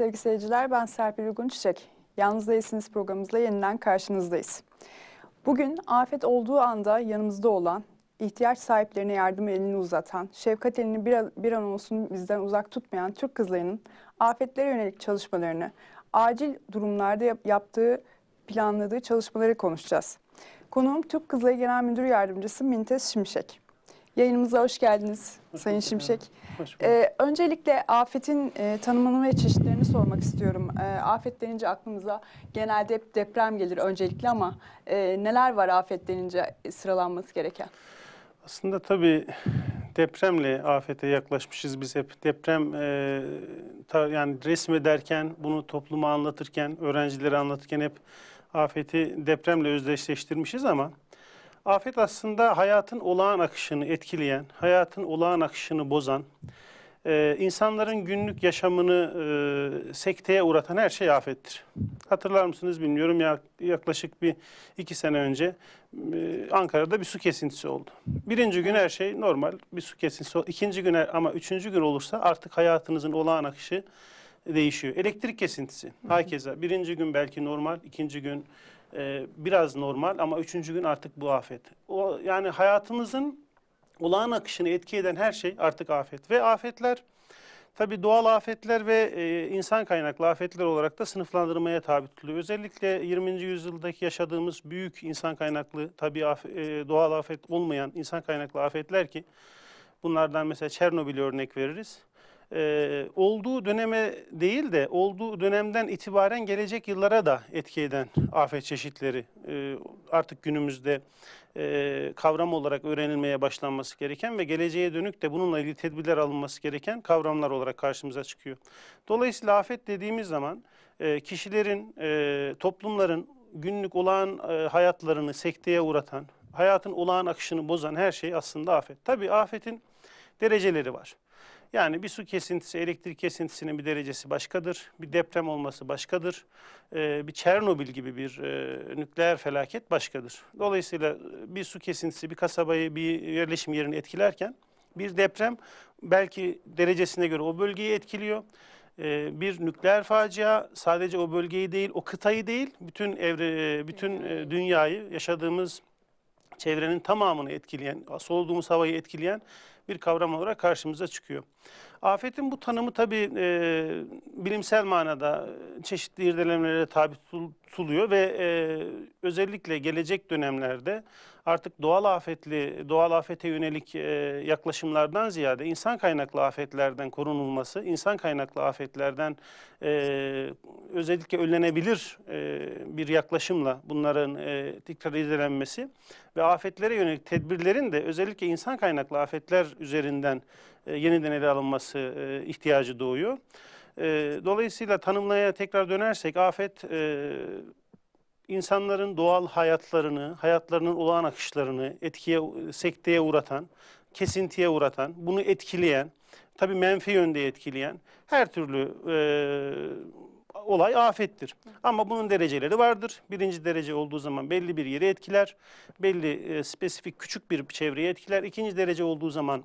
sevgili seyirciler. Ben Serpil Uygun Çiçek. Yalnız Değilsiniz programımızla yeniden karşınızdayız. Bugün afet olduğu anda yanımızda olan, ihtiyaç sahiplerine yardım elini uzatan, şefkat elini bir, bir an olsun bizden uzak tutmayan Türk kızlarının afetlere yönelik çalışmalarını, acil durumlarda yap, yaptığı, planladığı çalışmaları konuşacağız. Konuğum Türk Kızları Genel Müdür Yardımcısı Mintes Şimşek. Yayınımıza hoş geldiniz hoş Sayın Şimşek. Ee, öncelikle afetin e, tanımını ve çeşitlerini sormak istiyorum. E, afet denince aklımıza genelde hep deprem gelir öncelikle ama e, neler var afet denince sıralanması gereken? Aslında tabii depremle afete yaklaşmışız biz hep. Deprem e, ta, yani resmederken, bunu topluma anlatırken, öğrencilere anlatırken hep afeti depremle özdeşleştirmişiz ama Afet aslında hayatın olağan akışını etkileyen, hayatın olağan akışını bozan, e, insanların günlük yaşamını e, sekteye uğratan her şey afettir. Hatırlar mısınız bilmiyorum ya, yaklaşık bir iki sene önce e, Ankara'da bir su kesintisi oldu. Birinci gün her şey normal bir su kesintisi oldu. İkinci gün ama üçüncü gün olursa artık hayatınızın olağan akışı değişiyor. Elektrik kesintisi herkese. Birinci gün belki normal, ikinci gün e, biraz normal ama üçüncü gün artık bu afet. O, yani hayatımızın olağan akışını etki eden her şey artık afet. Ve afetler tabi doğal afetler ve e, insan kaynaklı afetler olarak da sınıflandırmaya tabi tutuluyor. Özellikle 20. yüzyıldaki yaşadığımız büyük insan kaynaklı tabi af, e, doğal afet olmayan insan kaynaklı afetler ki bunlardan mesela Çernobil örnek veririz e, olduğu döneme değil de olduğu dönemden itibaren gelecek yıllara da etki eden afet çeşitleri e, artık günümüzde e, kavram olarak öğrenilmeye başlanması gereken ve geleceğe dönük de bununla ilgili tedbirler alınması gereken kavramlar olarak karşımıza çıkıyor. Dolayısıyla afet dediğimiz zaman e, kişilerin, e, toplumların günlük olağan e, hayatlarını sekteye uğratan, hayatın olağan akışını bozan her şey aslında afet. Tabii afetin dereceleri var. Yani bir su kesintisi, elektrik kesintisinin bir derecesi başkadır. Bir deprem olması başkadır. Ee, bir Çernobil gibi bir e, nükleer felaket başkadır. Dolayısıyla e, bir su kesintisi bir kasabayı, bir yerleşim yerini etkilerken bir deprem belki derecesine göre o bölgeyi etkiliyor. Ee, bir nükleer facia sadece o bölgeyi değil, o kıtayı değil, bütün evre, e, bütün e, dünyayı yaşadığımız çevrenin tamamını etkileyen, soluduğumuz havayı etkileyen bir kavram olarak karşımıza çıkıyor. Afetin bu tanımı tabii e, bilimsel manada çeşitli irdelemelere tabi tutuluyor ve e, özellikle gelecek dönemlerde artık doğal afetli, doğal afete yönelik e, yaklaşımlardan ziyade insan kaynaklı afetlerden korunulması, insan kaynaklı afetlerden e, özellikle önlenebilir e, bir yaklaşımla bunların e, tekrar edilenmesi ve afetlere yönelik tedbirlerin de özellikle insan kaynaklı afetler üzerinden e, yeniden ele alınması e, ihtiyacı doğuyor. E, dolayısıyla tanımlaya tekrar dönersek afet e, insanların doğal hayatlarını, hayatlarının olağan akışlarını etkiye, sekteye uğratan, kesintiye uğratan, bunu etkileyen, tabi menfi yönde etkileyen her türlü e, olay afettir. Ama bunun dereceleri vardır. Birinci derece olduğu zaman belli bir yere etkiler, belli e, spesifik küçük bir çevreye etkiler. İkinci derece olduğu zaman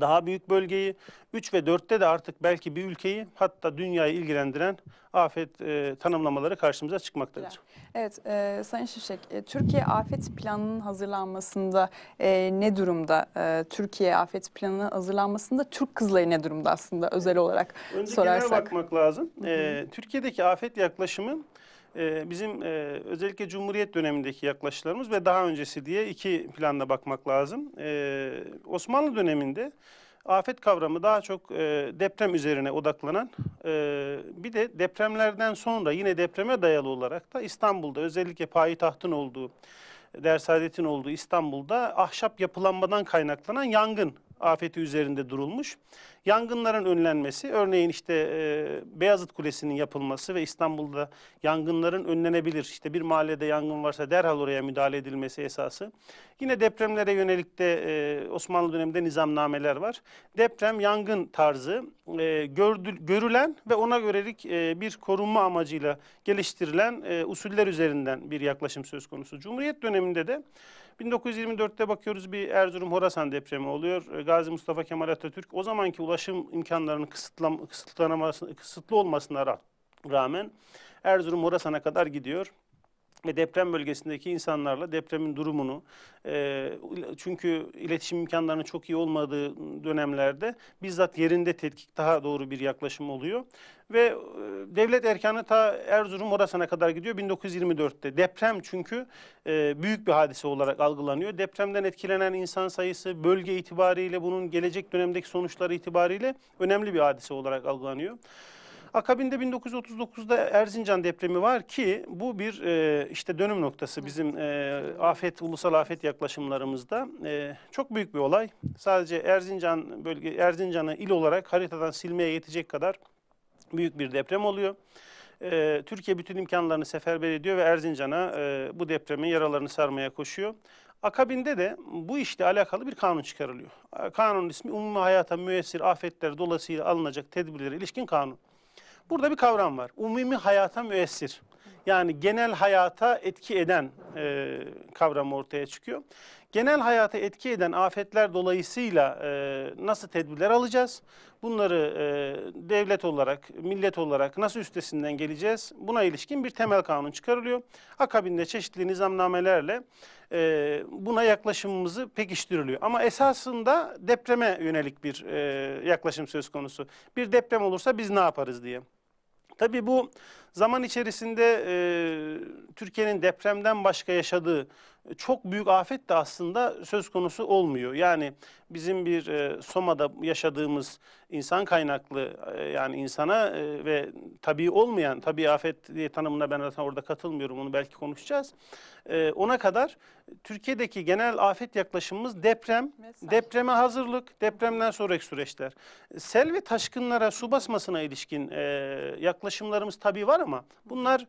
daha büyük bölgeyi, 3 ve 4'te de artık belki bir ülkeyi hatta dünyayı ilgilendiren afet e, tanımlamaları karşımıza çıkmaktadır. Evet, e, Sayın Şişek, e, Türkiye afet planının hazırlanmasında e, ne durumda? E, Türkiye afet planının hazırlanmasında Türk kızları ne durumda aslında özel olarak Önce sorarsak? Önce bakmak lazım. E, Türkiye'deki afet yaklaşımı e, bizim e, özellikle Cumhuriyet dönemindeki yaklaşılarımız ve daha öncesi diye iki planda bakmak lazım. E, Osmanlı döneminde afet kavramı daha çok deprem üzerine odaklanan bir de depremlerden sonra yine depreme dayalı olarak da İstanbul'da özellikle payitahtın olduğu dersadetin olduğu İstanbul'da ahşap yapılanmadan kaynaklanan yangın afeti üzerinde durulmuş. Yangınların önlenmesi, örneğin işte e, Beyazıt Kulesi'nin yapılması ve İstanbul'da yangınların önlenebilir, işte bir mahallede yangın varsa derhal oraya müdahale edilmesi esası. Yine depremlere yönelik de e, Osmanlı döneminde nizamnameler var. Deprem, yangın tarzı e, gördül, görülen ve ona görelik e, bir korunma amacıyla geliştirilen e, usuller üzerinden bir yaklaşım söz konusu. Cumhuriyet döneminde de 1924'te bakıyoruz bir Erzurum Horasan depremi oluyor. E, Gazi Mustafa Kemal Atatürk o zamanki ulaşım imkanlarının kısıtlam kısıtlı olmasına rağmen Erzurum Horasan'a kadar gidiyor ve deprem bölgesindeki insanlarla depremin durumunu e, çünkü iletişim imkanlarının çok iyi olmadığı dönemlerde bizzat yerinde tetkik daha doğru bir yaklaşım oluyor. Ve e, devlet erkanı ta Erzurum Orasan'a kadar gidiyor 1924'te. Deprem çünkü e, büyük bir hadise olarak algılanıyor. Depremden etkilenen insan sayısı bölge itibariyle bunun gelecek dönemdeki sonuçları itibariyle önemli bir hadise olarak algılanıyor. Akabinde 1939'da Erzincan depremi var ki bu bir e, işte dönüm noktası bizim e, afet ulusal afet yaklaşımlarımızda. E, çok büyük bir olay. Sadece Erzincan bölge Erzincan'ı il olarak haritadan silmeye yetecek kadar büyük bir deprem oluyor. E, Türkiye bütün imkanlarını seferber ediyor ve Erzincan'a e, bu depremin yaralarını sarmaya koşuyor. Akabinde de bu işle alakalı bir kanun çıkarılıyor. Kanun ismi Umumi Hayata Müessir Afetler Dolayısıyla Alınacak Tedbirlere İlişkin kanun. Burada bir kavram var. Umumi hayata müessir. Yani genel hayata etki eden e, kavramı ortaya çıkıyor. Genel hayata etki eden afetler dolayısıyla e, nasıl tedbirler alacağız? Bunları e, devlet olarak, millet olarak nasıl üstesinden geleceğiz? Buna ilişkin bir temel kanun çıkarılıyor. Akabinde çeşitli nizamnamelerle e, buna yaklaşımımızı pekiştiriliyor. Ama esasında depreme yönelik bir e, yaklaşım söz konusu. Bir deprem olursa biz ne yaparız diye. Tabii bu zaman içerisinde e, Türkiye'nin depremden başka yaşadığı e, çok büyük afet de aslında söz konusu olmuyor. Yani bizim bir e, Soma'da yaşadığımız insan kaynaklı e, yani insana e, ve tabii olmayan, tabii afet diye tanımına ben zaten orada katılmıyorum onu belki konuşacağız. E, ona kadar Türkiye'deki genel afet yaklaşımımız deprem, Mesela. depreme hazırlık, depremden sonraki süreçler. Sel ve taşkınlara su basmasına ilişkin yaklaşımlarımız tabii var ama bunlar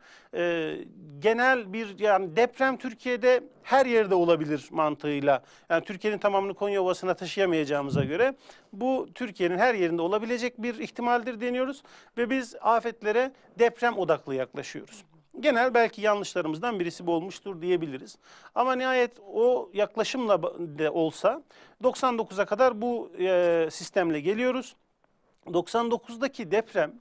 genel bir yani deprem Türkiye'de her yerde olabilir mantığıyla. Yani Türkiye'nin tamamını Konya Ovası'na taşıyamayacağımıza göre bu Türkiye'nin her yeri düzeyinde olabilecek bir ihtimaldir deniyoruz ve biz afetlere deprem odaklı yaklaşıyoruz. Genel belki yanlışlarımızdan birisi bu olmuştur diyebiliriz. Ama nihayet o yaklaşımla de olsa 99'a kadar bu e, sistemle geliyoruz. 99'daki deprem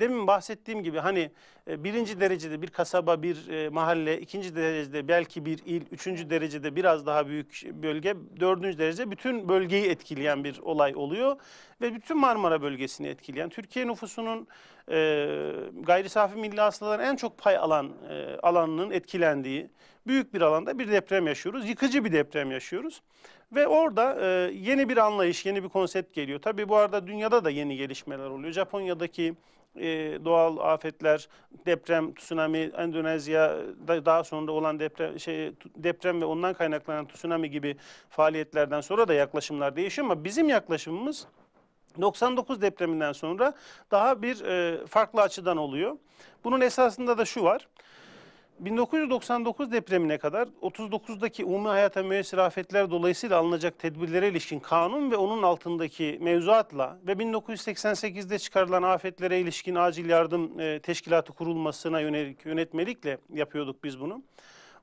Demin bahsettiğim gibi hani e, birinci derecede bir kasaba, bir e, mahalle, ikinci derecede belki bir il, üçüncü derecede biraz daha büyük bölge, dördüncü derece bütün bölgeyi etkileyen bir olay oluyor. Ve bütün Marmara bölgesini etkileyen, Türkiye nüfusunun e, gayri safi milli hastaların en çok pay alan e, alanının etkilendiği büyük bir alanda bir deprem yaşıyoruz. Yıkıcı bir deprem yaşıyoruz. Ve orada e, yeni bir anlayış, yeni bir konsept geliyor. Tabii bu arada dünyada da yeni gelişmeler oluyor. Japonya'daki e, doğal afetler, deprem, tsunami, Endonezya'da daha sonra olan deprem şey deprem ve ondan kaynaklanan tsunami gibi faaliyetlerden sonra da yaklaşımlar değişiyor ama bizim yaklaşımımız 99 depreminden sonra daha bir e, farklı açıdan oluyor. Bunun esasında da şu var. 1999 depremine kadar 39'daki umumi hayata müessir afetler dolayısıyla alınacak tedbirlere ilişkin kanun ve onun altındaki mevzuatla ve 1988'de çıkarılan afetlere ilişkin acil yardım e, teşkilatı kurulmasına yönelik yönetmelikle yapıyorduk biz bunu.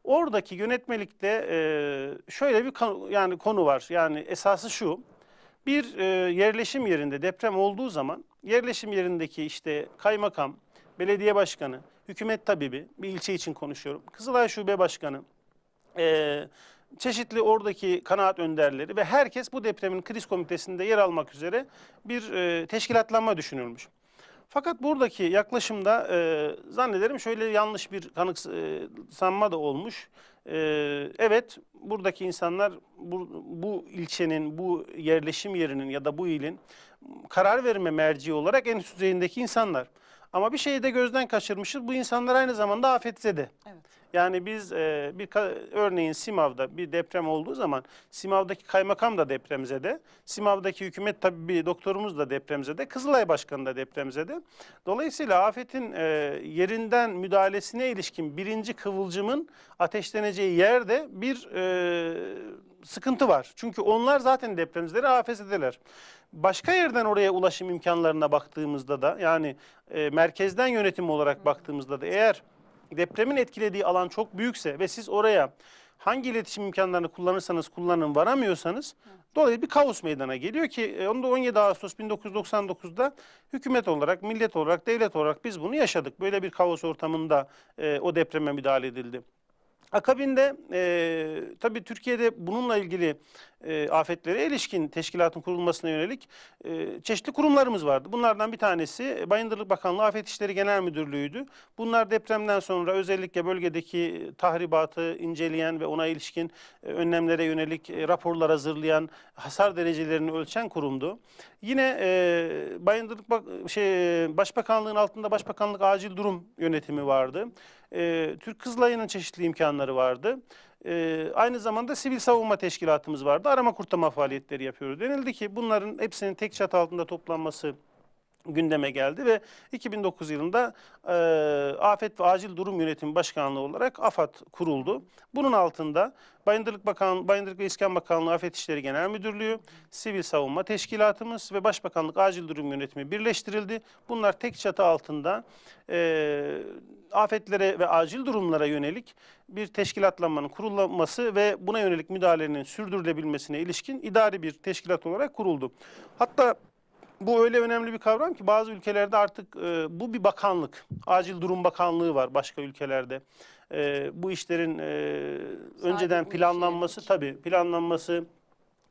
Oradaki yönetmelikte e, şöyle bir konu, yani konu var. Yani esası şu. Bir e, yerleşim yerinde deprem olduğu zaman yerleşim yerindeki işte kaymakam, belediye başkanı, hükümet tabibi, bir ilçe için konuşuyorum. Kızılay Şube Başkanı, e, çeşitli oradaki kanaat önderleri ve herkes bu depremin kriz komitesinde yer almak üzere bir e, teşkilatlanma düşünülmüş. Fakat buradaki yaklaşımda e, zannederim şöyle yanlış bir kanıksanma da olmuş. E, evet buradaki insanlar bu, bu ilçenin, bu yerleşim yerinin ya da bu ilin karar verme merci olarak en üst düzeyindeki insanlar. Ama bir şeyi de gözden kaçırmışız. Bu insanlar aynı zamanda afetzede. Evet. Yani biz e, bir örneğin Simav'da bir deprem olduğu zaman Simav'daki kaymakam da depremzede, Simav'daki hükümet tabi bir doktorumuz da depremzede, Kızılay Başkanı da depremzede. Dolayısıyla afetin e, yerinden müdahalesine ilişkin birinci kıvılcımın ateşleneceği yerde bir e, sıkıntı var. Çünkü onlar zaten depremzeleri afetzedeler başka yerden oraya ulaşım imkanlarına baktığımızda da yani e, merkezden yönetim olarak baktığımızda da eğer depremin etkilediği alan çok büyükse ve siz oraya hangi iletişim imkanlarını kullanırsanız kullanın varamıyorsanız dolayısıyla bir kaos meydana geliyor ki e, onu da 17 Ağustos 1999'da hükümet olarak, millet olarak, devlet olarak biz bunu yaşadık. Böyle bir kaos ortamında e, o depreme müdahale edildi. Akabinde e, tabii Türkiye'de bununla ilgili e, afetlere ilişkin teşkilatın kurulmasına yönelik e, çeşitli kurumlarımız vardı. Bunlardan bir tanesi e, Bayındırlık Bakanlığı Afet İşleri Genel Müdürlüğü'ydü. Bunlar depremden sonra özellikle bölgedeki tahribatı inceleyen ve ona ilişkin e, önlemlere yönelik e, raporlar hazırlayan, hasar derecelerini ölçen kurumdu. Yine e, Bayındırlık Bak şey, e, Başbakanlığın altında Başbakanlık Acil Durum Yönetimi vardı. E, Türk Kızılayı'nın çeşitli imkanları vardı. E, aynı zamanda sivil savunma teşkilatımız vardı. Arama kurtarma faaliyetleri yapıyoruz. Denildi ki bunların hepsinin tek çatı altında toplanması gündeme geldi ve 2009 yılında e, Afet ve Acil Durum Yönetimi Başkanlığı olarak AFAD kuruldu. Bunun altında Bayındırlık Bakan, Bayındırlık ve İskan Bakanlığı Afet İşleri Genel Müdürlüğü, Sivil Savunma Teşkilatımız ve Başbakanlık Acil Durum Yönetimi birleştirildi. Bunlar tek çatı altında e, afetlere ve acil durumlara yönelik bir teşkilatlanmanın kurulması ve buna yönelik müdahalenin sürdürülebilmesine ilişkin idari bir teşkilat olarak kuruldu. Hatta bu öyle önemli bir kavram ki bazı ülkelerde artık e, bu bir bakanlık. Acil Durum Bakanlığı var başka ülkelerde. E, bu işlerin e, önceden planlanması şey tabii planlanması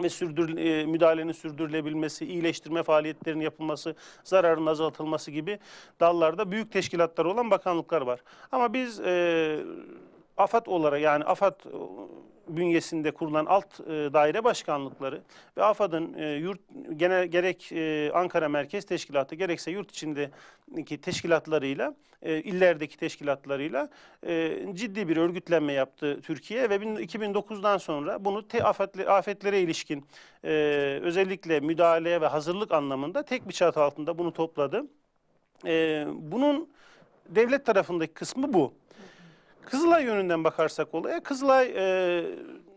ve sürdür, e, müdahalenin sürdürülebilmesi, iyileştirme faaliyetlerinin yapılması, zararın azaltılması gibi dallarda büyük teşkilatlar olan bakanlıklar var. Ama biz e, AFAD olarak yani AFAD bünyesinde kurulan alt e, daire başkanlıkları ve AFAD'ın e, yurt gene, gerek e, Ankara Merkez Teşkilatı gerekse yurt içindeki teşkilatlarıyla e, illerdeki teşkilatlarıyla e, ciddi bir örgütlenme yaptı Türkiye ve 2009'dan sonra bunu te, afetle, afetlere ilişkin e, özellikle müdahale ve hazırlık anlamında tek bir çatı altında bunu topladı. E, bunun devlet tarafındaki kısmı bu. Kızılay yönünden bakarsak olaya Kızılay e,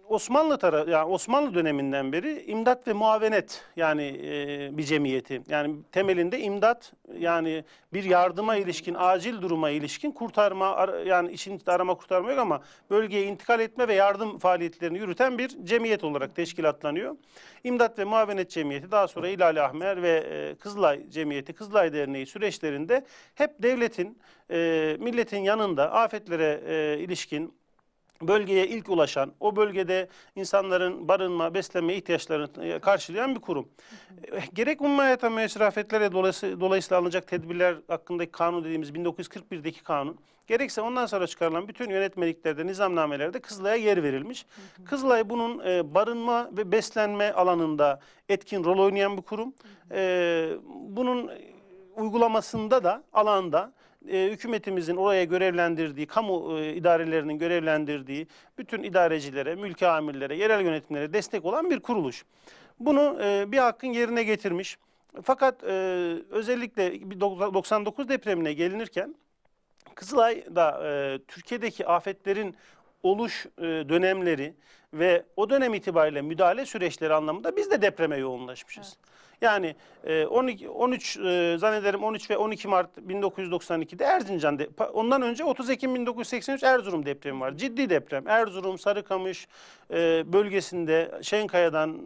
Osmanlı tara, yani Osmanlı döneminden beri imdat ve muavenet yani e, bir cemiyeti. Yani temelinde imdat yani bir yardıma ilişkin, acil duruma ilişkin kurtarma ar, yani için arama kurtarma yok ama bölgeye intikal etme ve yardım faaliyetlerini yürüten bir cemiyet olarak teşkilatlanıyor. İmdat ve muavenet cemiyeti daha sonra Hilal Ahmer ve e, Kızılay cemiyeti, Kızılay Derneği süreçlerinde hep devletin e, milletin yanında afetlere e, ilişkin bölgeye ilk ulaşan, o bölgede insanların barınma, beslenme ihtiyaçlarını e, karşılayan bir kurum. Eh, gerek umma hayata meşrafetlere dolayısı, dolayısıyla alınacak tedbirler hakkındaki kanun dediğimiz 1941'deki kanun, gerekse ondan sonra çıkarılan bütün yönetmeliklerde, nizamnamelerde Kızılay'a yer verilmiş. Kızılay bunun e, barınma ve beslenme alanında etkin rol oynayan bir kurum. Eh, bunun e, uygulamasında da, alanda e, hükümetimizin oraya görevlendirdiği, kamu e, idarelerinin görevlendirdiği bütün idarecilere, mülki amirlere, yerel yönetimlere destek olan bir kuruluş. Bunu e, bir hakkın yerine getirmiş. Fakat e, özellikle 99 depremine gelinirken Kızılay'da e, Türkiye'deki afetlerin oluş e, dönemleri ve o dönem itibariyle müdahale süreçleri anlamında biz de depreme yoğunlaşmışız. Evet. Yani 12, e, 13 e, zannederim 13 ve 12 Mart 1992'de Erzincan Ondan önce 30 Ekim 1983 Erzurum depremi var. Ciddi deprem. Erzurum, Sarıkamış e, bölgesinde Şenkaya'dan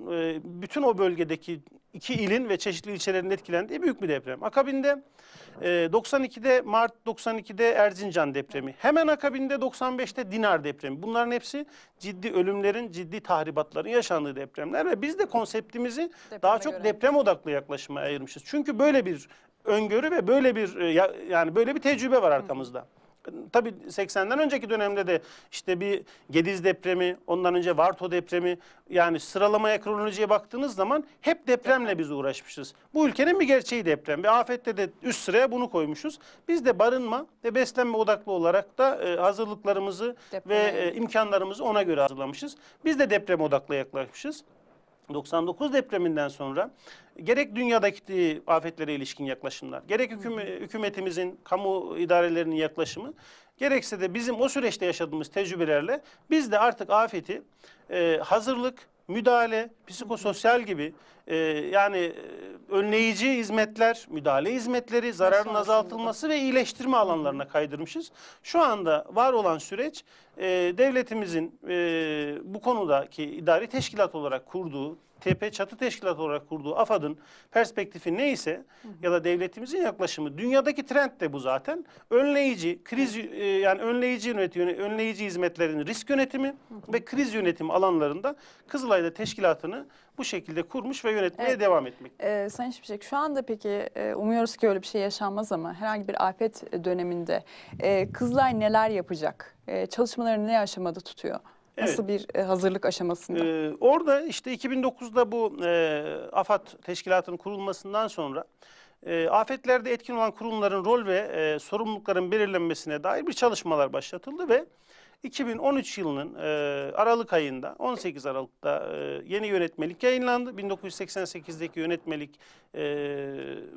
bütün o bölgedeki iki ilin ve çeşitli ilçelerin etkilendiği büyük bir deprem. Akabinde e, 92'de Mart 92'de Erzincan depremi. Hemen akabinde 95'te Dinar depremi. Bunların hepsi ciddi ölümlerin, ciddi tahribatların yaşandığı depremler ve biz de konseptimizi Depreme daha çok göre. deprem odaklı yaklaşıma ayırmışız. Çünkü böyle bir öngörü ve böyle bir e, yani böyle bir tecrübe var arkamızda. Tabii 80'den önceki dönemde de işte bir Gediz depremi, ondan önce Varto depremi yani sıralamaya kronolojiye baktığınız zaman hep depremle biz uğraşmışız. Bu ülkenin bir gerçeği deprem ve afette de üst sıraya bunu koymuşuz. Biz de barınma ve beslenme odaklı olarak da e, hazırlıklarımızı Depremi. ve e, imkanlarımızı ona göre hazırlamışız. Biz de deprem odaklı yaklaşmışız. 99 depreminden sonra gerek dünyadaki afetlere ilişkin yaklaşımlar, gerek hükümetimizin, kamu idarelerinin yaklaşımı, gerekse de bizim o süreçte yaşadığımız tecrübelerle biz de artık afeti e, hazırlık, müdahale, psikososyal gibi e, yani e, önleyici hizmetler, müdahale hizmetleri, zararın azaltılması ve iyileştirme alanlarına kaydırmışız. Şu anda var olan süreç e, devletimizin e, bu konudaki idari teşkilat olarak kurduğu TP Çatı Teşkilatı olarak kurduğu AFAD'ın perspektifi neyse hı hı. ya da devletimizin yaklaşımı dünyadaki trend de bu zaten. Önleyici kriz e, yani önleyici yönetimi, önleyici hizmetlerin risk yönetimi hı hı. ve kriz yönetimi alanlarında Kızılay'da teşkilatını bu şekilde kurmuş ve yönetmeye evet. devam etmek. Ee, Sayın Şimşek şu anda peki e, umuyoruz ki öyle bir şey yaşanmaz ama herhangi bir afet döneminde e, Kızılay neler yapacak? E, çalışmalarını ne aşamada tutuyor? Evet. Nasıl bir e, hazırlık aşamasında? Ee, orada işte 2009'da bu e, AFAD teşkilatının kurulmasından sonra e, afetlerde etkin olan kurumların rol ve e, sorumlulukların belirlenmesine dair bir çalışmalar başlatıldı ve 2013 yılının e, Aralık ayında 18 Aralık'ta e, yeni yönetmelik yayınlandı. 1988'deki yönetmelik e,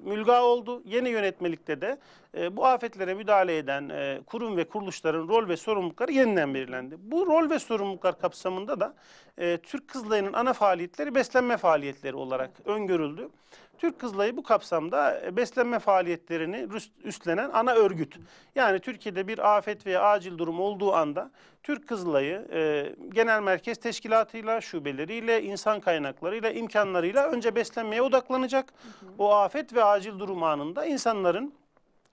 mülga oldu. Yeni yönetmelikte de e, bu afetlere müdahale eden e, kurum ve kuruluşların rol ve sorumlulukları yeniden belirlendi. Bu rol ve sorumluluklar kapsamında da e, Türk kızlarının ana faaliyetleri beslenme faaliyetleri olarak öngörüldü. Türk Kızılayı bu kapsamda e, beslenme faaliyetlerini üstlenen ana örgüt. Yani Türkiye'de bir afet veya acil durum olduğu anda Türk Kızılayı e, genel merkez teşkilatıyla, şubeleriyle, insan kaynaklarıyla, imkanlarıyla önce beslenmeye odaklanacak. Hı hı. O afet ve acil durum anında insanların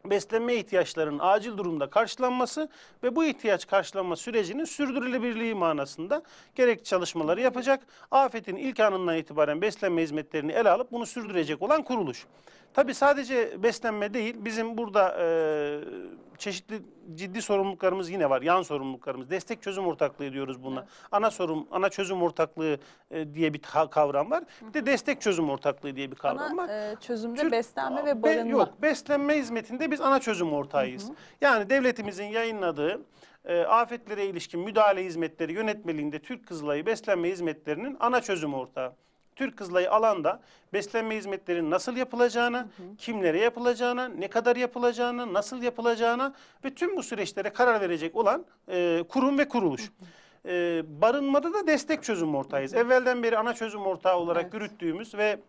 beslenme ihtiyaçlarının acil durumda karşılanması ve bu ihtiyaç karşılanma sürecinin sürdürülebilirliği manasında gerekli çalışmaları yapacak. Afetin ilk anından itibaren beslenme hizmetlerini ele alıp bunu sürdürecek olan kuruluş. Tabi sadece beslenme değil bizim burada e, çeşitli ciddi sorumluluklarımız yine var. Yan sorumluluklarımız. Destek çözüm ortaklığı diyoruz buna. Evet. Ana sorum, ana çözüm ortaklığı e, diye bir kavram var. Bir de destek çözüm ortaklığı diye bir kavram ana, var. Ana e, çözümde Tür beslenme ve barınma. Be, yok, beslenme hizmetinde biz ana çözüm ortağıyız. Hı hı. Yani devletimizin yayınladığı e, afetlere ilişkin müdahale hizmetleri yönetmeliğinde Türk Kızılayı beslenme hizmetlerinin ana çözüm ortağı. Türk Kızılayı alanda beslenme hizmetlerinin nasıl yapılacağına, hı hı. kimlere yapılacağına, ne kadar yapılacağına, nasıl yapılacağına ve tüm bu süreçlere karar verecek olan e, kurum ve kuruluş. Hı hı e, barınmada da destek çözüm ortağıyız. Evvelden beri ana çözüm ortağı olarak evet. yürüttüğümüz ve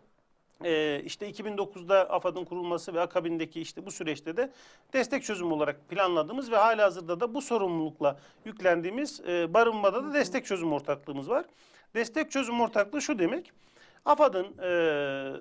ee, işte 2009'da AFAD'ın kurulması ve akabindeki işte bu süreçte de destek çözümü olarak planladığımız ve hazırda da bu sorumlulukla yüklendiğimiz e, barınmada da destek çözüm ortaklığımız var. Destek çözüm ortaklığı şu demek. AFAD'ın e,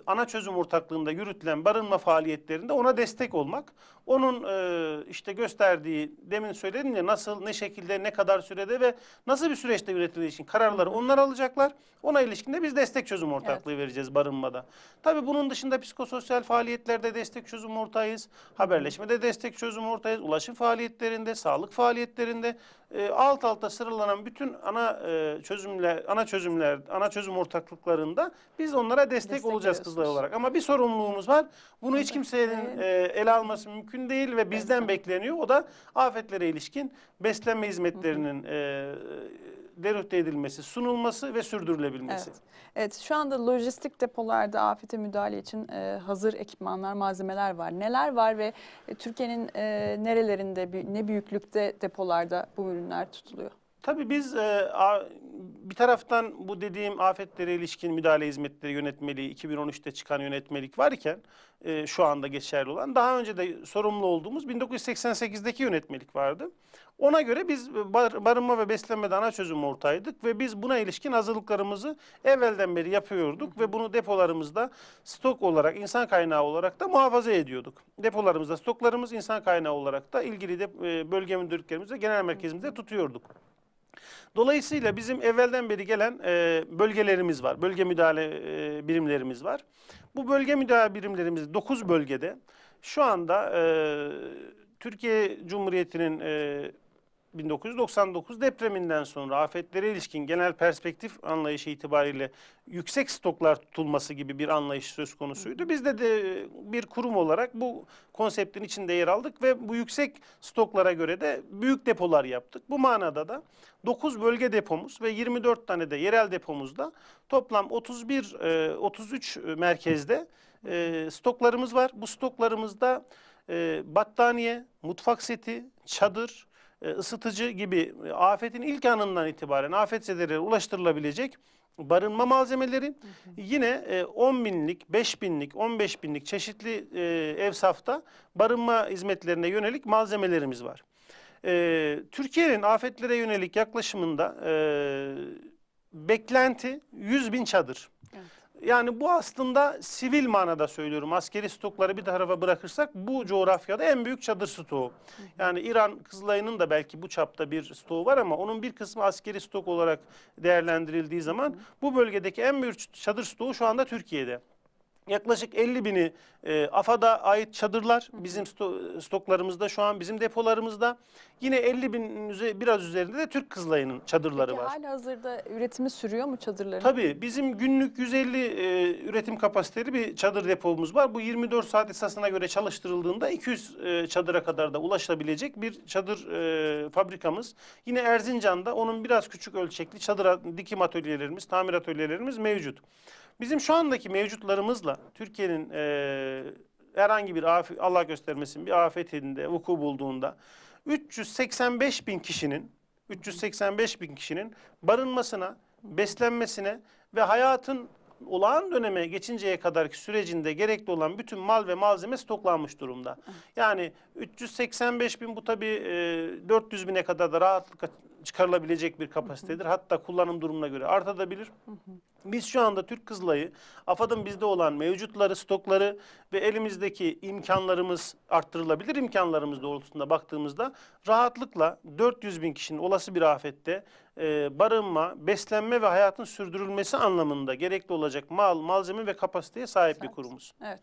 ana çözüm ortaklığında yürütülen barınma faaliyetlerinde ona destek olmak, onun e, işte gösterdiği demin söyledim ya nasıl, ne şekilde, ne kadar sürede ve nasıl bir süreçte üretildiği için kararları onlar alacaklar. Ona ilişkin de biz destek çözüm ortaklığı evet. vereceğiz barınmada. Tabii bunun dışında psikososyal faaliyetlerde destek çözüm ortağıyız. Haberleşmede destek çözüm ortağıyız. Ulaşım faaliyetlerinde, sağlık faaliyetlerinde e, alt alta sıralanan bütün ana e, çözümler, ana çözümler, ana çözüm ortaklıklarında biz onlara destek, destek olacağız kızlar olarak. Ama bir sorumluluğumuz var. Bunu hiç kimsenin e, ele alması mümkün mümkün değil ve bizden bekleniyor. O da afetlere ilişkin beslenme hizmetlerinin e, deröte edilmesi, sunulması ve sürdürülebilmesi. Evet. evet, şu anda lojistik depolarda afete müdahale için e, hazır ekipmanlar, malzemeler var. Neler var ve e, Türkiye'nin e, nerelerinde, ne büyüklükte depolarda bu ürünler tutuluyor? Tabii biz e, a, bir taraftan bu dediğim afetlere ilişkin müdahale hizmetleri yönetmeliği 2013'te çıkan yönetmelik varken e, şu anda geçerli olan daha önce de sorumlu olduğumuz 1988'deki yönetmelik vardı. Ona göre biz bar, barınma ve beslenmede ana çözüm ortaydık ve biz buna ilişkin hazırlıklarımızı evvelden beri yapıyorduk ve bunu depolarımızda stok olarak insan kaynağı olarak da muhafaza ediyorduk. Depolarımızda stoklarımız insan kaynağı olarak da ilgili de, e, bölge müdürlüklerimizde genel merkezimizde tutuyorduk. Dolayısıyla bizim evvelden beri gelen e, bölgelerimiz var. Bölge müdahale e, birimlerimiz var. Bu bölge müdahale birimlerimiz 9 bölgede şu anda e, Türkiye Cumhuriyeti'nin e, 1999 depreminden sonra afetlere ilişkin genel perspektif anlayışı itibariyle yüksek stoklar tutulması gibi bir anlayış söz konusuydu. Biz de, de bir kurum olarak bu konseptin içinde yer aldık ve bu yüksek stoklara göre de büyük depolar yaptık. Bu manada da 9 bölge depomuz ve 24 tane de yerel depomuzda toplam 31 33 e, merkezde e, stoklarımız var. Bu stoklarımızda e, battaniye, mutfak seti, çadır, e, ısıtıcı gibi e, afetin ilk anından itibaren afetzedelere ulaştırılabilecek barınma malzemeleri yine 10 e, binlik, 5 binlik, 15 binlik çeşitli ev safta barınma hizmetlerine yönelik malzemelerimiz var. Türkiye'nin afetlere yönelik yaklaşımında beklenti 100 bin çadır. Yani bu aslında sivil manada söylüyorum. Askeri stokları bir tarafa bırakırsak bu coğrafyada en büyük çadır stoğu. Yani İran Kızılayının da belki bu çapta bir stoğu var ama onun bir kısmı askeri stok olarak değerlendirildiği zaman bu bölgedeki en büyük çadır stoğu şu anda Türkiye'de yaklaşık 50 bini e, AFAD'a ait çadırlar bizim sto stoklarımızda şu an bizim depolarımızda. Yine 50 binin üze, biraz üzerinde de Türk Kızılayı'nın çadırları Peki, var. Hala hazırda üretimi sürüyor mu çadırların? Tabii bizim günlük 150 e, üretim kapasiteli bir çadır depomuz var. Bu 24 saat esasına göre çalıştırıldığında 200 e, çadıra kadar da ulaşabilecek bir çadır e, fabrikamız. Yine Erzincan'da onun biraz küçük ölçekli çadır dikim atölyelerimiz, tamir atölyelerimiz mevcut. Bizim şu andaki mevcutlarımızla Türkiye'nin e, herhangi bir afet, Allah göstermesin bir afetinde vuku bulduğunda 385 bin kişinin 385 bin kişinin barınmasına, beslenmesine ve hayatın olağan döneme geçinceye kadarki sürecinde gerekli olan bütün mal ve malzeme stoklanmış durumda. Yani 385 bin bu tabii e, 400 bine kadar da rahatlıkla çıkarılabilecek bir kapasitedir. Hatta kullanım durumuna göre artabilir. Biz şu anda Türk Kızılay'ı, AFAD'ın bizde olan mevcutları, stokları ve elimizdeki imkanlarımız arttırılabilir imkanlarımız doğrultusunda baktığımızda rahatlıkla 400 bin kişinin olası bir afette e, barınma, beslenme ve hayatın sürdürülmesi anlamında gerekli olacak mal, malzeme ve kapasiteye sahip evet. bir kurumuz. Evet.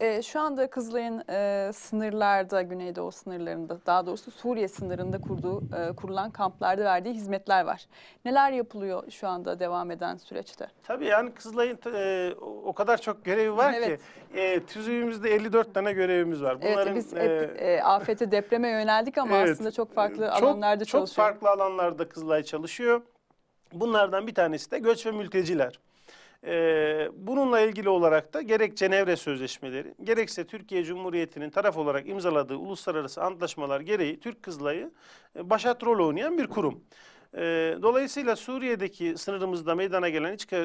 E, şu anda Kızılay'ın e, sınırlarda, Güneydoğu sınırlarında, daha doğrusu Suriye sınırında kurduğu, e, kurulan kamplarda Üniversitelerde verdiği hizmetler var. Neler yapılıyor şu anda devam eden süreçte? Tabii yani Kızılay'ın e, o kadar çok görevi var evet. ki e, TÜZÜV'ümüzde 54 tane görevimiz var. Bunların, evet biz e, hep e, afete depreme yöneldik ama evet, aslında çok farklı çok, alanlarda çalışıyor. Çok farklı alanlarda Kızılay çalışıyor. Bunlardan bir tanesi de göç ve mülteciler. Ee, bununla ilgili olarak da gerek Cenevre Sözleşmeleri gerekse Türkiye Cumhuriyeti'nin taraf olarak imzaladığı uluslararası antlaşmalar gereği Türk Kızılay'ı e, başat rol oynayan bir kurum. Ee, dolayısıyla Suriye'deki sınırımızda meydana gelen iç, e,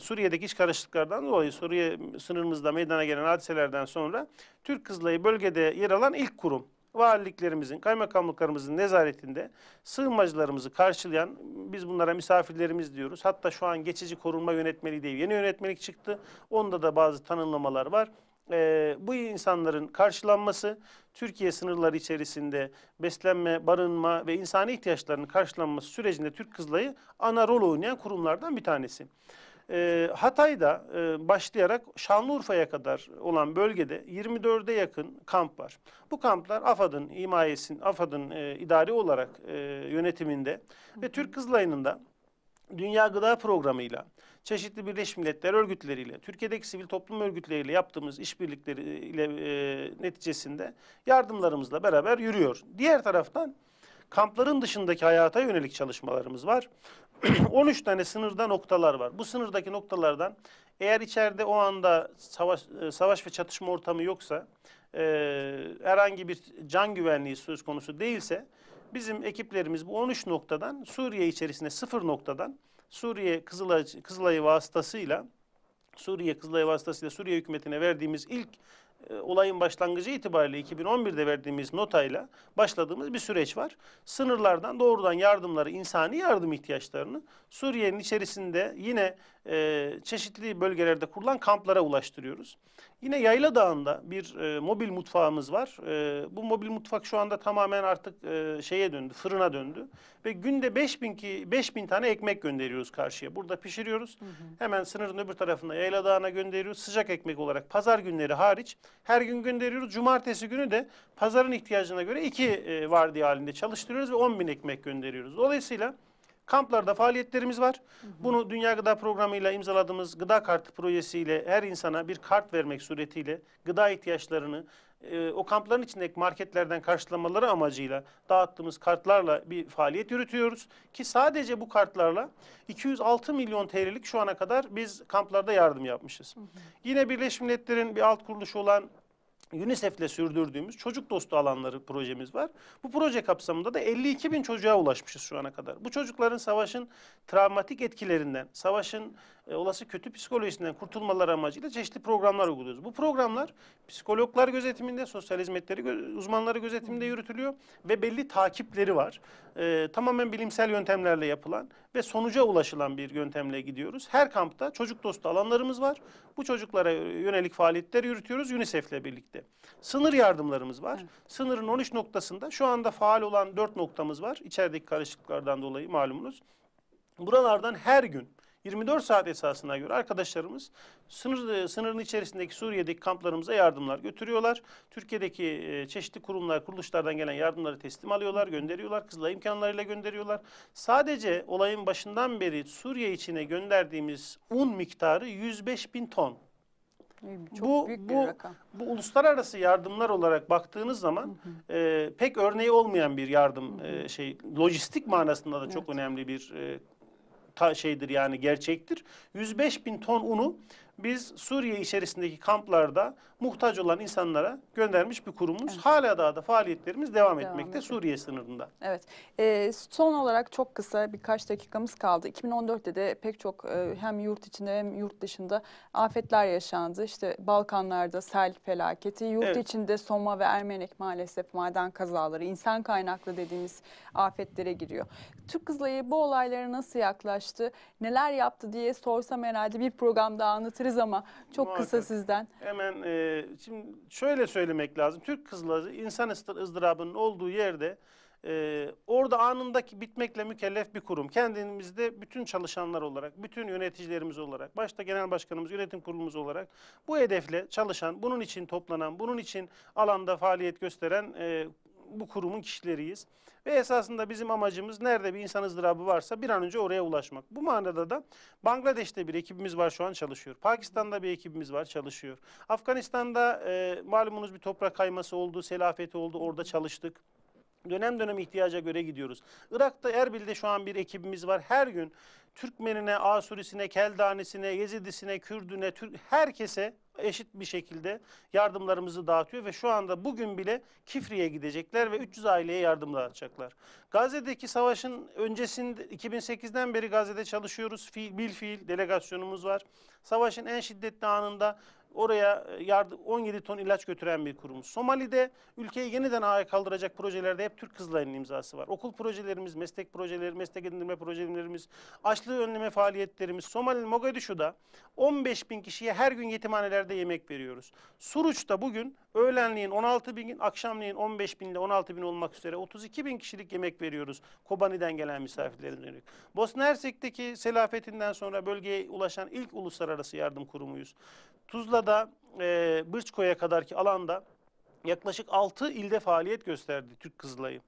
Suriye'deki iç karışıklıklardan dolayı Suriye sınırımızda meydana gelen hadiselerden sonra Türk Kızılay'ı bölgede yer alan ilk kurum valiliklerimizin, kaymakamlıklarımızın nezaretinde sığınmacılarımızı karşılayan, biz bunlara misafirlerimiz diyoruz. Hatta şu an geçici korunma yönetmeliği diye yeni yönetmelik çıktı. Onda da bazı tanımlamalar var. Ee, bu insanların karşılanması, Türkiye sınırları içerisinde beslenme, barınma ve insani ihtiyaçlarının karşılanması sürecinde Türk Kızılay'ı ana rol oynayan kurumlardan bir tanesi. Ee, Hatay'da e, başlayarak Şanlıurfa'ya kadar olan bölgede 24'e yakın kamp var. Bu kamplar AFAD'ın himayesinin, AFAD'ın e, idari olarak e, yönetiminde ve Türk Kızılayı'nda Dünya Gıda Programı ile çeşitli Birleşmiş Milletler örgütleriyle, Türkiye'deki sivil toplum örgütleriyle yaptığımız işbirlikleri ile neticesinde yardımlarımızla beraber yürüyor. Diğer taraftan kampların dışındaki hayata yönelik çalışmalarımız var. 13 tane sınırda noktalar var. Bu sınırdaki noktalardan eğer içeride o anda savaş, e, savaş ve çatışma ortamı yoksa, e, herhangi bir can güvenliği söz konusu değilse, bizim ekiplerimiz bu 13 noktadan Suriye içerisinde sıfır noktadan Suriye Kızılay, Kızılay'ı vasıtasıyla Suriye Kızılay vasıtasıyla Suriye hükümetine verdiğimiz ilk e, olayın başlangıcı itibariyle 2011'de verdiğimiz notayla başladığımız bir süreç var. Sınırlardan doğrudan yardımları, insani yardım ihtiyaçlarını Suriye'nin içerisinde yine e, çeşitli bölgelerde kurulan kamplara ulaştırıyoruz. Yine Yayla Dağı'nda bir e, mobil mutfağımız var. E, bu mobil mutfak şu anda tamamen artık e, şeye döndü, fırına döndü. Ve günde 5000, ki, 5000 tane ekmek gönderiyoruz karşıya. Burada pişiriyoruz. Hı hı. Hemen sınırın öbür tarafında Yayla Dağı'na gönderiyoruz. Sıcak ekmek olarak pazar günleri hariç her gün gönderiyoruz. Cumartesi günü de pazarın ihtiyacına göre iki e, vardiya halinde çalıştırıyoruz ve 10 bin ekmek gönderiyoruz. Dolayısıyla... Kamplarda faaliyetlerimiz var. Hı hı. Bunu Dünya Gıda Programı ile imzaladığımız gıda kartı projesiyle her insana bir kart vermek suretiyle gıda ihtiyaçlarını e, o kampların içindeki marketlerden karşılamaları amacıyla dağıttığımız kartlarla bir faaliyet yürütüyoruz. Ki sadece bu kartlarla 206 milyon TL'lik şu ana kadar biz kamplarda yardım yapmışız. Hı hı. Yine Birleşmiş Milletler'in bir alt kuruluşu olan UNICEF ile sürdürdüğümüz çocuk dostu alanları projemiz var. Bu proje kapsamında da 52 bin çocuğa ulaşmışız şu ana kadar. Bu çocukların savaşın travmatik etkilerinden, savaşın e, olası kötü psikolojisinden kurtulmaları amacıyla çeşitli programlar uyguluyoruz. Bu programlar psikologlar gözetiminde, sosyal hizmetleri gö uzmanları gözetiminde yürütülüyor ve belli takipleri var. E, tamamen bilimsel yöntemlerle yapılan ve sonuca ulaşılan bir yöntemle gidiyoruz. Her kampta çocuk dostu alanlarımız var. Bu çocuklara yönelik faaliyetler yürütüyoruz UNICEF'le birlikte. Sınır yardımlarımız var. Evet. Sınırın 13 noktasında şu anda faal olan 4 noktamız var. İçerideki karışıklıklardan dolayı malumunuz. Buralardan her gün 24 saat esasına göre arkadaşlarımız sınır, e, sınırın içerisindeki Suriye'deki kamplarımıza yardımlar götürüyorlar. Türkiye'deki e, çeşitli kurumlar, kuruluşlardan gelen yardımları teslim alıyorlar, gönderiyorlar. Kızılay imkanlarıyla gönderiyorlar. Sadece olayın başından beri Suriye içine gönderdiğimiz un miktarı 105 bin ton. Çok bu, büyük bu, bir rakam. Bu uluslararası yardımlar olarak baktığınız zaman hı hı. E, pek örneği olmayan bir yardım hı e, hı. E, şey lojistik manasında da çok evet. önemli bir e, şeydir yani gerçektir. 105 bin ton unu biz Suriye içerisindeki kamplarda muhtaç olan insanlara göndermiş bir kurumuz. Evet. Hala daha da faaliyetlerimiz devam, devam etmekte ediyor. Suriye sınırında. Evet. E, son olarak çok kısa birkaç dakikamız kaldı. 2014'te de pek çok e, hem yurt içinde hem yurt dışında afetler yaşandı. İşte Balkanlarda sel felaketi, yurt evet. içinde Soma ve Ermenek maalesef maden kazaları, insan kaynaklı dediğimiz afetlere giriyor. Türk Kızılayı bu olaylara nasıl yaklaştı, neler yaptı diye sorsam herhalde bir programda anlatırız isteriz ama çok Muhakkak. kısa sizden. Hemen e, şimdi şöyle söylemek lazım. Türk kızları insan ızdırabının olduğu yerde e, orada anındaki bitmekle mükellef bir kurum. Kendimizde bütün çalışanlar olarak, bütün yöneticilerimiz olarak, başta genel başkanımız, yönetim kurulumuz olarak bu hedefle çalışan, bunun için toplanan, bunun için alanda faaliyet gösteren e, bu kurumun kişileriyiz. Ve esasında bizim amacımız nerede bir insan ızdırabı varsa bir an önce oraya ulaşmak. Bu manada da Bangladeş'te bir ekibimiz var şu an çalışıyor. Pakistan'da bir ekibimiz var çalışıyor. Afganistan'da e, malumunuz bir toprak kayması oldu, selafeti oldu orada çalıştık. Dönem dönem ihtiyaca göre gidiyoruz. Irak'ta Erbil'de şu an bir ekibimiz var. Her gün Türkmenine, Asurisine, Keldanisine, Yezidisine, Kürdüne, Türk, herkese eşit bir şekilde yardımlarımızı dağıtıyor ve şu anda bugün bile Kifri'ye gidecekler ve 300 aileye yardım dağıtacaklar. Gazze'deki savaşın öncesinde 2008'den beri Gazze'de çalışıyoruz. Fiil, bil fiil delegasyonumuz var. Savaşın en şiddetli anında Oraya e, yardım, 17 ton ilaç götüren bir kurum. Somali'de ülkeyi yeniden ayağa kaldıracak projelerde hep Türk kızlarının imzası var. Okul projelerimiz, meslek projeleri, meslek edindirme projelerimiz, açlığı önleme faaliyetlerimiz. Somali'nin Mogadishu'da 15 bin kişiye her gün yetimhanelerde yemek veriyoruz. Suruç'ta bugün öğlenliğin 16 bin, akşamleyin 15 bin ile 16 bin olmak üzere 32 bin kişilik yemek veriyoruz. Kobani'den gelen misafirlerimize yönelik. Bosna Hersek'teki selafetinden sonra bölgeye ulaşan ilk uluslararası yardım kurumuyuz. Tuzla'da e, Bırçko'ya kadarki alanda yaklaşık 6 ilde faaliyet gösterdi Türk Kızılayı.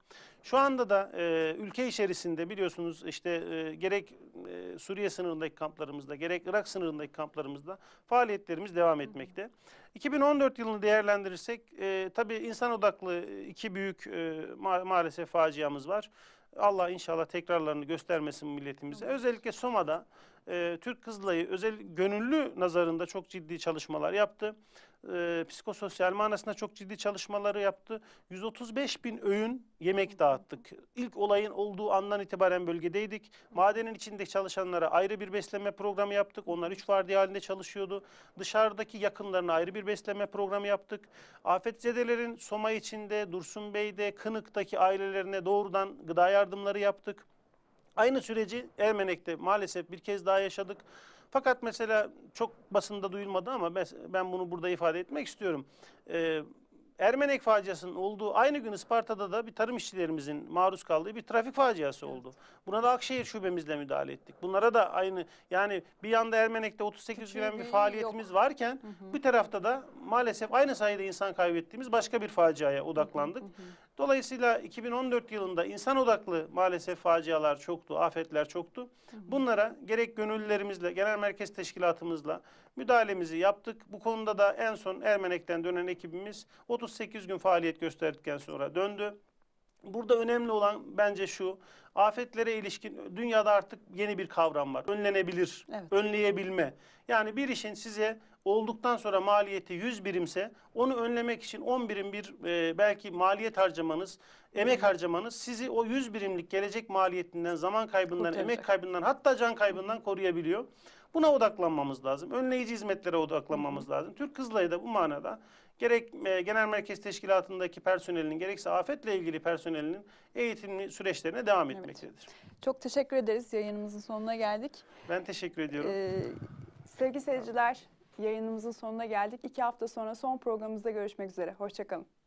Şu anda da e, ülke içerisinde biliyorsunuz işte e, gerek e, Suriye sınırındaki kamplarımızda gerek Irak sınırındaki kamplarımızda faaliyetlerimiz devam etmekte. 2014 yılını değerlendirirsek e, tabii insan odaklı iki büyük e, ma maalesef faciamız var. Allah inşallah tekrarlarını göstermesin milletimize. Özellikle Soma'da e, Türk Kızılay'ı özel gönüllü nazarında çok ciddi çalışmalar yaptı. E, psikososyal manasında çok ciddi çalışmaları yaptı. 135 bin öğün yemek dağıttık. İlk olayın olduğu andan itibaren bölgedeydik. Madenin içinde çalışanlara ayrı bir beslenme programı yaptık. Onlar üç vardiya halinde çalışıyordu. Dışarıdaki yakınlarına ayrı bir beslenme programı yaptık. Afetzedelerin Soma içinde, Dursun Bey'de, Kınık'taki ailelerine doğrudan gıda yardımları yaptık. Aynı süreci Ermenek'te maalesef bir kez daha yaşadık. Fakat mesela çok basında duyulmadı ama ben bunu burada ifade etmek istiyorum. Ee, Ermenek faciasının olduğu aynı gün Isparta'da da bir tarım işçilerimizin maruz kaldığı bir trafik faciası oldu. Buna da Akşehir şubemizle müdahale ettik. Bunlara da aynı yani bir yanda Ermenek'te 38 gülen bir faaliyetimiz yok. varken hı hı. bir tarafta da maalesef aynı sayıda insan kaybettiğimiz başka bir faciaya odaklandık. Hı hı. Dolayısıyla 2014 yılında insan odaklı maalesef facialar çoktu, afetler çoktu. Bunlara gerek gönüllülerimizle, genel merkez teşkilatımızla müdahalemizi yaptık. Bu konuda da en son Ermenek'ten dönen ekibimiz 38 gün faaliyet gösterdikten sonra döndü. Burada önemli olan bence şu, afetlere ilişkin dünyada artık yeni bir kavram var. Önlenebilir, evet. önleyebilme. Yani bir işin size olduktan sonra maliyeti 100 birimse onu önlemek için 10 birim bir e, belki maliyet harcamanız, emek harcamanız sizi o 100 birimlik gelecek maliyetinden, zaman kaybından, emek kaybından hatta can kaybından koruyabiliyor. Buna odaklanmamız lazım. Önleyici hizmetlere odaklanmamız lazım. Türk Kızılay'ı da bu manada gerek e, Genel Merkez Teşkilatı'ndaki personelinin gerekse afetle ilgili personelinin eğitim süreçlerine devam etmektedir. Evet. Çok teşekkür ederiz. Yayınımızın sonuna geldik. Ben teşekkür ediyorum. Ee, sevgili seyirciler yayınımızın sonuna geldik. İki hafta sonra son programımızda görüşmek üzere. Hoşçakalın.